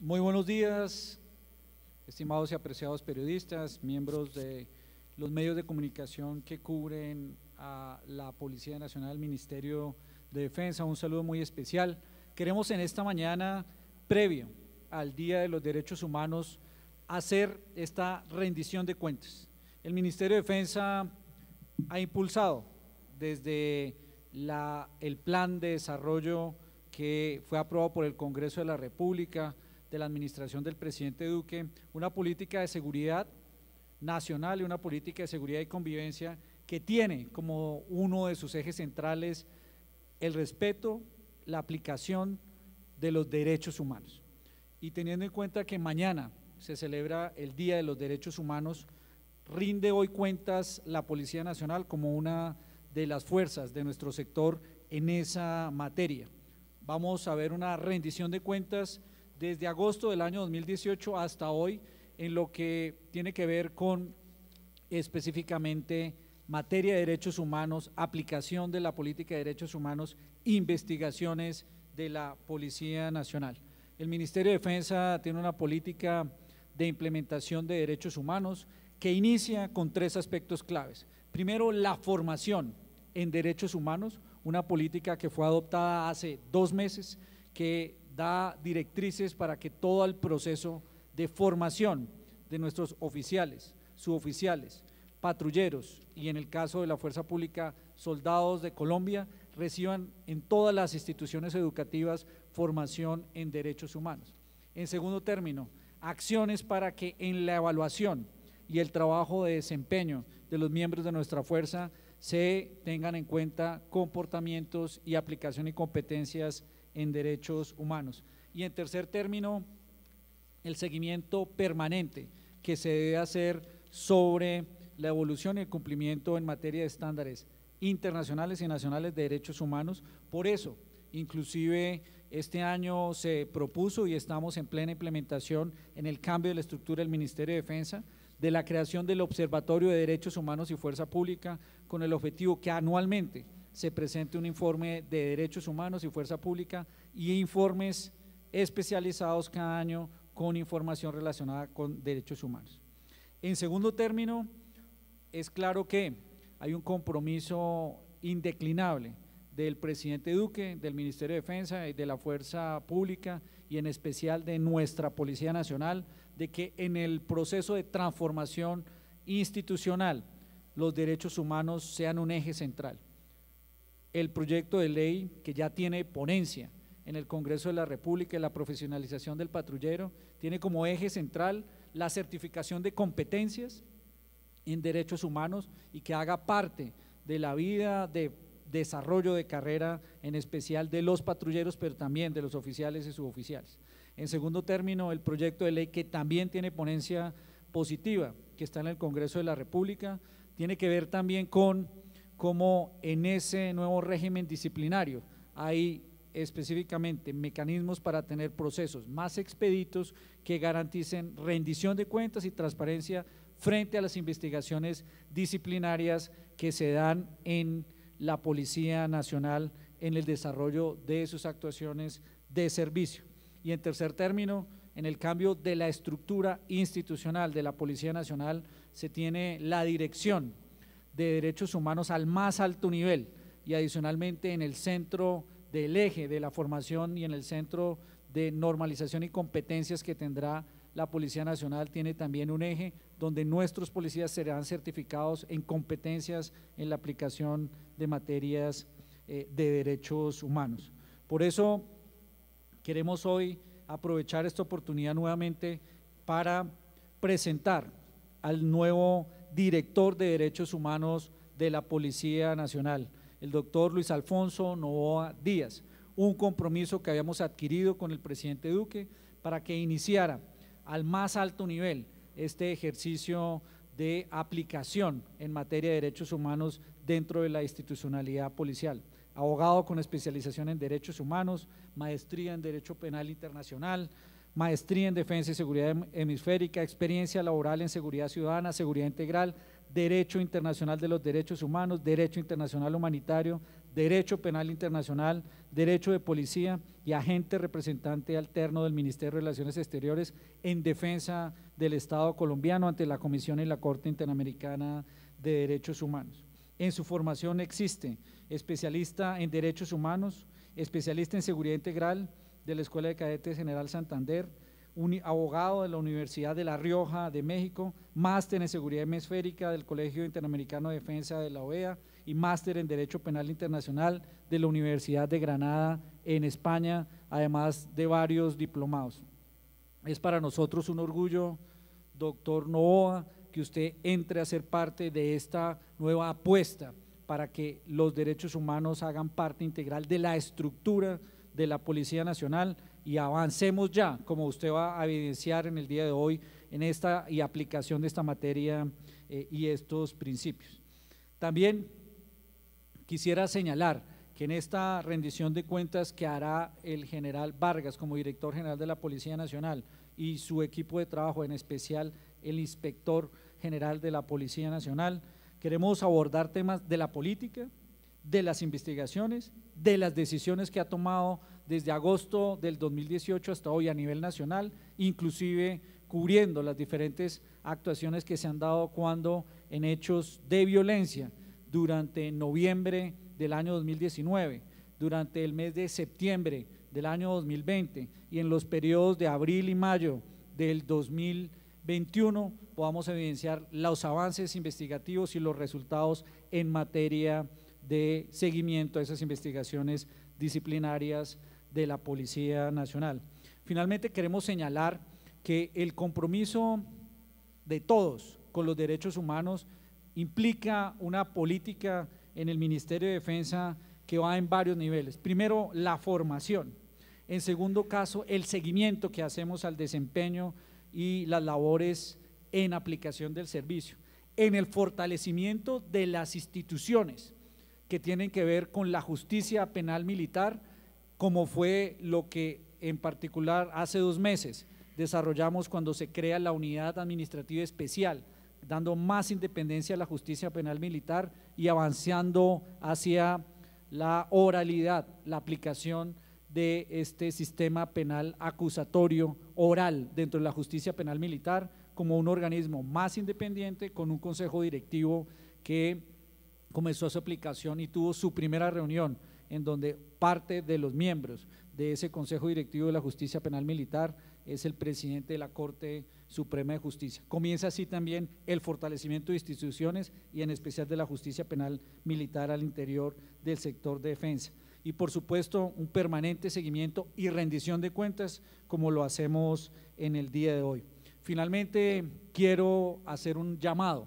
Muy buenos días, estimados y apreciados periodistas, miembros de los medios de comunicación que cubren a la Policía Nacional, el Ministerio de Defensa, un saludo muy especial. Queremos en esta mañana, previo al Día de los Derechos Humanos, hacer esta rendición de cuentas. El Ministerio de Defensa ha impulsado desde el plan de desarrollo que fue aprobado por el Congreso de la República, de la administración del presidente Duque, una política de seguridad nacional y una política de seguridad y convivencia que tiene como uno de sus ejes centrales el respeto, la aplicación de los derechos humanos. Y teniendo en cuenta que mañana se celebra el Día de los Derechos Humanos, rinde hoy cuentas la Policía Nacional como una de las fuerzas de nuestro sector en esa materia. Vamos a ver una rendición de cuentas desde agosto del año 2018 hasta hoy en lo que tiene que ver con específicamente materia de derechos humanos, aplicación de la política de derechos humanos, investigaciones de la Policía Nacional. El Ministerio de Defensa tiene una política de implementación de derechos humanos que inicia con tres aspectos claves. Primero, la formación en derechos humanos, una política que fue adoptada hace dos meses, que da directrices para que todo el proceso de formación de nuestros oficiales, suboficiales, patrulleros y en el caso de la Fuerza Pública, soldados de Colombia, reciban en todas las instituciones educativas formación en derechos humanos. En segundo término, acciones para que en la evaluación y el trabajo de desempeño de los miembros de nuestra fuerza se tengan en cuenta comportamientos y aplicación y competencias en derechos humanos. Y en tercer término, el seguimiento permanente que se debe hacer sobre la evolución y el cumplimiento en materia de estándares internacionales y nacionales de derechos humanos. Por eso, inclusive este año se propuso y estamos en plena implementación en el cambio de la estructura del Ministerio de Defensa, de la creación del Observatorio de Derechos Humanos y Fuerza Pública, con el objetivo que anualmente se presente un informe de derechos humanos y fuerza pública y informes especializados cada año con información relacionada con derechos humanos. En segundo término, es claro que hay un compromiso indeclinable del presidente Duque, del Ministerio de Defensa y de la Fuerza Pública y en especial de nuestra Policía Nacional, de que en el proceso de transformación institucional los derechos humanos sean un eje central el proyecto de ley que ya tiene ponencia en el Congreso de la República y la profesionalización del patrullero, tiene como eje central la certificación de competencias en derechos humanos y que haga parte de la vida de desarrollo de carrera, en especial de los patrulleros, pero también de los oficiales y suboficiales. En segundo término, el proyecto de ley que también tiene ponencia positiva, que está en el Congreso de la República, tiene que ver también con como en ese nuevo régimen disciplinario hay específicamente mecanismos para tener procesos más expeditos que garanticen rendición de cuentas y transparencia frente a las investigaciones disciplinarias que se dan en la Policía Nacional en el desarrollo de sus actuaciones de servicio. Y en tercer término, en el cambio de la estructura institucional de la Policía Nacional se tiene la dirección de derechos humanos al más alto nivel y adicionalmente en el centro del eje de la formación y en el centro de normalización y competencias que tendrá la Policía Nacional tiene también un eje donde nuestros policías serán certificados en competencias en la aplicación de materias eh, de derechos humanos. Por eso queremos hoy aprovechar esta oportunidad nuevamente para presentar al nuevo director de Derechos Humanos de la Policía Nacional, el doctor Luis Alfonso Novoa Díaz, un compromiso que habíamos adquirido con el presidente Duque para que iniciara al más alto nivel este ejercicio de aplicación en materia de derechos humanos dentro de la institucionalidad policial. Abogado con especialización en derechos humanos, maestría en derecho penal internacional, maestría en defensa y seguridad em-, hemisférica, experiencia laboral en seguridad ciudadana, seguridad integral, derecho internacional de los derechos humanos, derecho internacional humanitario, derecho penal internacional, derecho de policía y agente representante alterno del Ministerio de Relaciones Exteriores en defensa del Estado colombiano ante la Comisión y la Corte Interamericana de Derechos Humanos. En su formación existe especialista en derechos humanos, especialista en seguridad integral, de la Escuela de Cadetes General Santander, un abogado de la Universidad de La Rioja de México, máster en Seguridad Hemisférica del Colegio Interamericano de Defensa de la OEA y máster en Derecho Penal Internacional de la Universidad de Granada en España, además de varios diplomados. Es para nosotros un orgullo, doctor Novoa, que usted entre a ser parte de esta nueva apuesta para que los derechos humanos hagan parte integral de la estructura de la Policía Nacional y avancemos ya, como usted va a evidenciar en el día de hoy, en esta y aplicación de esta materia eh, y estos principios. También quisiera señalar que en esta rendición de cuentas que hará el general Vargas como director general de la Policía Nacional y su equipo de trabajo, en especial el inspector general de la Policía Nacional, queremos abordar temas de la política, de las investigaciones, de las decisiones que ha tomado desde agosto del 2018 hasta hoy a nivel nacional, inclusive cubriendo las diferentes actuaciones que se han dado cuando en hechos de violencia durante noviembre del año 2019, durante el mes de septiembre del año 2020 y en los periodos de abril y mayo del 2021 podamos evidenciar los avances investigativos y los resultados en materia de seguimiento a esas investigaciones disciplinarias de la Policía Nacional. Finalmente, queremos señalar que el compromiso de todos con los derechos humanos implica una política en el Ministerio de Defensa que va en varios niveles. Primero, la formación. En segundo caso, el seguimiento que hacemos al desempeño y las labores en aplicación del servicio. En el fortalecimiento de las instituciones que tienen que ver con la justicia penal militar, como fue lo que en particular hace dos meses desarrollamos cuando se crea la unidad administrativa especial, dando más independencia a la justicia penal militar y avanzando hacia la oralidad, la aplicación de este sistema penal acusatorio oral dentro de la justicia penal militar como un organismo más independiente con un consejo directivo que comenzó su aplicación y tuvo su primera reunión en donde parte de los miembros de ese Consejo Directivo de la Justicia Penal Militar es el presidente de la Corte Suprema de Justicia. Comienza así también el fortalecimiento de instituciones y en especial de la justicia penal militar al interior del sector de defensa. Y por supuesto un permanente seguimiento y rendición de cuentas como lo hacemos en el día de hoy. Finalmente quiero hacer un llamado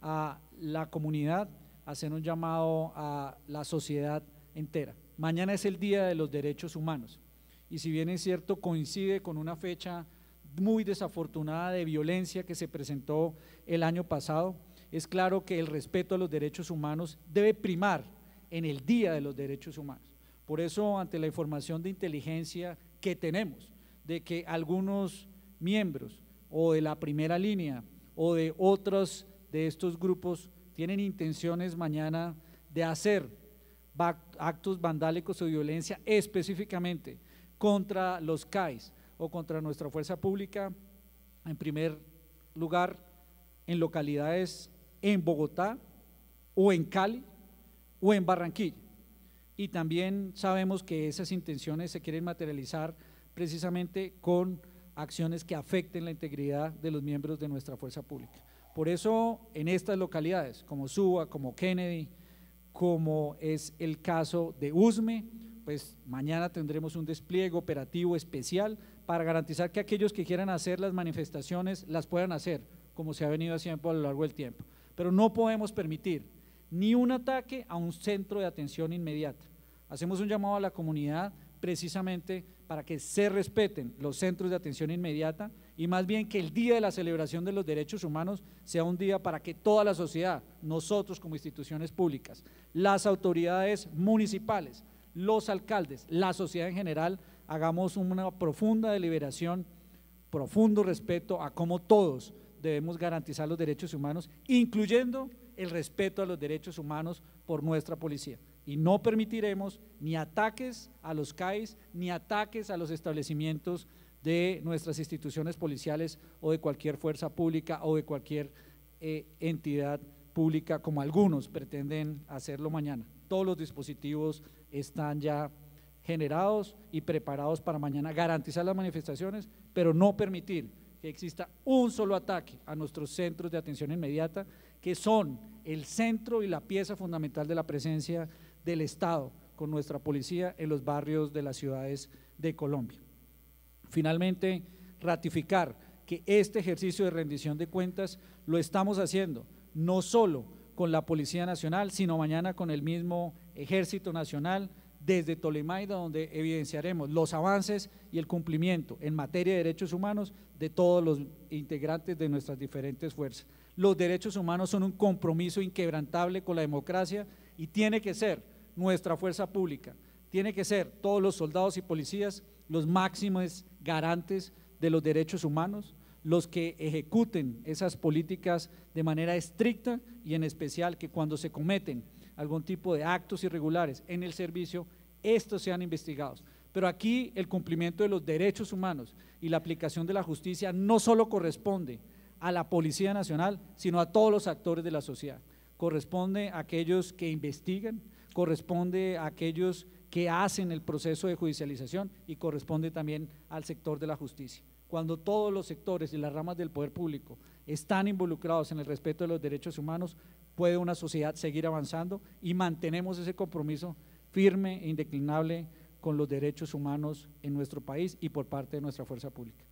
a la comunidad hacer un llamado a la sociedad entera. Mañana es el Día de los Derechos Humanos y si bien es cierto coincide con una fecha muy desafortunada de violencia que se presentó el año pasado, es claro que el respeto a los derechos humanos debe primar en el Día de los Derechos Humanos. Por eso, ante la información de inteligencia que tenemos, de que algunos miembros o de la primera línea o de otros de estos grupos tienen intenciones mañana de hacer actos vandálicos o violencia específicamente contra los CAIs o contra nuestra fuerza pública, en primer lugar, en localidades en Bogotá o en Cali o en Barranquilla. Y también sabemos que esas intenciones se quieren materializar precisamente con acciones que afecten la integridad de los miembros de nuestra fuerza pública. Por eso en estas localidades, como Suba, como Kennedy, como es el caso de Usme, pues mañana tendremos un despliegue operativo especial para garantizar que aquellos que quieran hacer las manifestaciones las puedan hacer, como se ha venido haciendo a lo largo del tiempo. Pero no podemos permitir ni un ataque a un centro de atención inmediata. Hacemos un llamado a la comunidad precisamente para que se respeten los centros de atención inmediata y más bien que el día de la celebración de los derechos humanos sea un día para que toda la sociedad, nosotros como instituciones públicas, las autoridades municipales, los alcaldes, la sociedad en general, hagamos una profunda deliberación, profundo respeto a cómo todos debemos garantizar los derechos humanos, incluyendo el respeto a los derechos humanos por nuestra policía y no permitiremos ni ataques a los CAIs, ni ataques a los establecimientos de nuestras instituciones policiales o de cualquier fuerza pública o de cualquier eh, entidad pública como algunos pretenden hacerlo mañana. Todos los dispositivos están ya generados y preparados para mañana garantizar las manifestaciones, pero no permitir que exista un solo ataque a nuestros centros de atención inmediata, que son el centro y la pieza fundamental de la presencia del Estado con nuestra policía en los barrios de las ciudades de Colombia. Finalmente, ratificar que este ejercicio de rendición de cuentas lo estamos haciendo no solo con la Policía Nacional, sino mañana con el mismo Ejército Nacional desde Tolemaida, donde evidenciaremos los avances y el cumplimiento en materia de derechos humanos de todos los integrantes de nuestras diferentes fuerzas. Los derechos humanos son un compromiso inquebrantable con la democracia y tiene que ser nuestra fuerza pública. Tiene que ser todos los soldados y policías los máximos garantes de los derechos humanos, los que ejecuten esas políticas de manera estricta y en especial que cuando se cometen algún tipo de actos irregulares en el servicio, estos sean investigados. Pero aquí el cumplimiento de los derechos humanos y la aplicación de la justicia no solo corresponde a la Policía Nacional, sino a todos los actores de la sociedad. Corresponde a aquellos que investigan, corresponde a aquellos que hacen el proceso de judicialización y corresponde también al sector de la justicia. Cuando todos los sectores y las ramas del poder público están involucrados en el respeto de los derechos humanos, puede una sociedad seguir avanzando y mantenemos ese compromiso firme e indeclinable con los derechos humanos en nuestro país y por parte de nuestra fuerza pública.